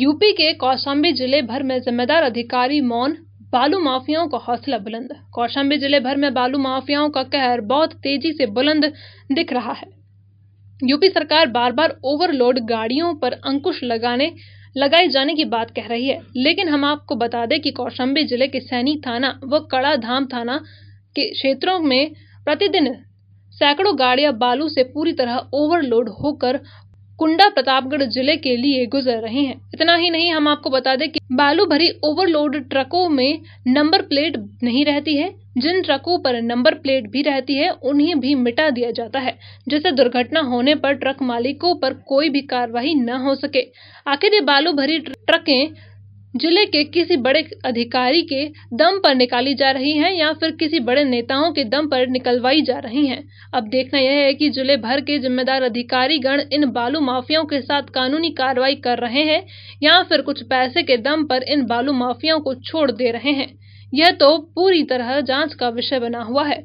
UP के कौशाम्बी जिले भर में जिम्मेदार अधिकारी मौन बालू माफियाओं का हौसला बुलंद कौशाम्बी जिले भर में बालू माफियाओं का कहर बहुत तेजी से बुलंद दिख रहा है यूपी सरकार बार बार ओवरलोड गाड़ियों पर अंकुश लगाने लगाए जाने की बात कह रही है लेकिन हम आपको बता दें कि कौशाम्बी जिले के सैनी थाना व कड़ाधाम थाना के क्षेत्रों में प्रतिदिन सैकड़ों गाड़ियां बालू से पूरी तरह ओवरलोड होकर कुंडा प्रतापगढ़ जिले के लिए गुजर रहे हैं इतना ही नहीं हम आपको बता दें कि बालू भरी ओवरलोड ट्रकों में नंबर प्लेट नहीं रहती है जिन ट्रकों पर नंबर प्लेट भी रहती है उन्हें भी मिटा दिया जाता है जिससे दुर्घटना होने पर ट्रक मालिकों पर कोई भी कार्रवाई न हो सके आखिर ये बालू भरी ट्रकें जिले के किसी बड़े अधिकारी के दम पर निकाली जा रही हैं या फिर किसी बड़े नेताओं के दम पर निकलवाई जा रही हैं अब देखना यह है कि जिले भर के जिम्मेदार अधिकारी गण इन बालू माफियाओं के साथ कानूनी कार्रवाई कर रहे हैं या फिर कुछ पैसे के दम पर इन बालू माफियाओं को छोड़ दे रहे हैं यह तो पूरी तरह जाँच का विषय बना हुआ है